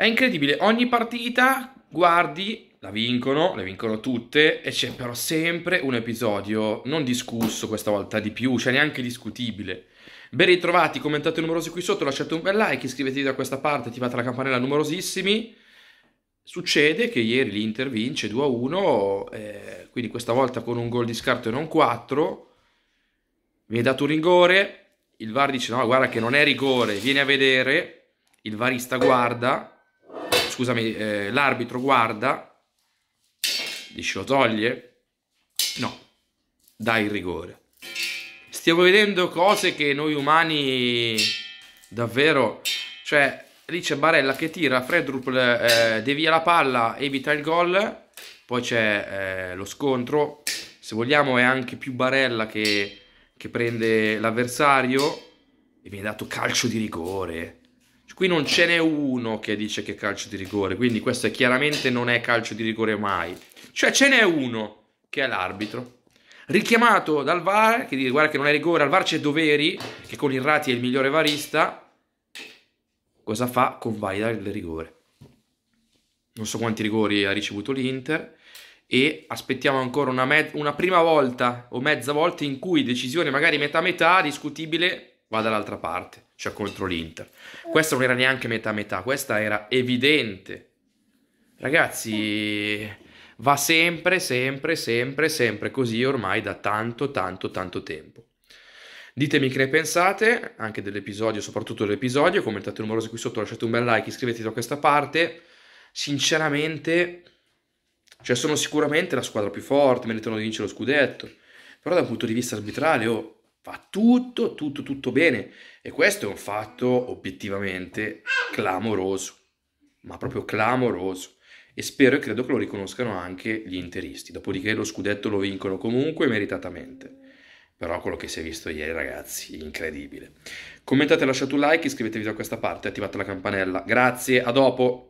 È incredibile, ogni partita guardi la vincono, le vincono tutte e c'è però sempre un episodio non discusso questa volta di più, cioè neanche discutibile. Ben ritrovati, commentate numerosi qui sotto, lasciate un bel like, iscrivetevi da questa parte, attivate la campanella numerosissimi. Succede che ieri l'Inter vince 2-1, eh, quindi questa volta con un gol di scarto e non 4. Viene dato un rigore, il VAR dice no guarda che non è rigore, vieni a vedere, il VARista guarda scusami, eh, l'arbitro guarda, dice lo toglie? No, dà il rigore. Stiamo vedendo cose che noi umani davvero, cioè lì c'è Barella che tira, Fredrup eh, devia la palla, evita il gol, poi c'è eh, lo scontro, se vogliamo è anche più Barella che, che prende l'avversario e viene dato calcio di rigore Qui non ce n'è uno che dice che è calcio di rigore, quindi questo è chiaramente non è calcio di rigore mai. Cioè ce n'è uno che è l'arbitro, richiamato dal VAR, che dice guarda che non è rigore, al VAR c'è Doveri, che con il Rati è il migliore varista, cosa fa? Convalida il rigore. Non so quanti rigori ha ricevuto l'Inter e aspettiamo ancora una, una prima volta o mezza volta in cui decisione magari metà metà discutibile va dall'altra parte cioè contro l'Inter. Questa non era neanche metà-metà, questa era evidente. Ragazzi, va sempre, sempre, sempre, sempre così ormai da tanto, tanto, tanto tempo. Ditemi che ne pensate, anche dell'episodio, soprattutto dell'episodio, commentate numerosi qui sotto, lasciate un bel like, iscrivetevi a questa parte. Sinceramente, cioè sono sicuramente la squadra più forte, meritano di vincere lo scudetto, però dal punto di vista arbitrale, oh, fa tutto, tutto, tutto bene. E questo è un fatto obiettivamente clamoroso, ma proprio clamoroso. E spero e credo che lo riconoscano anche gli interisti. Dopodiché lo scudetto lo vincono comunque meritatamente. Però quello che si è visto ieri, ragazzi, incredibile. Commentate, lasciate un like, iscrivetevi a questa parte, attivate la campanella. Grazie, a dopo!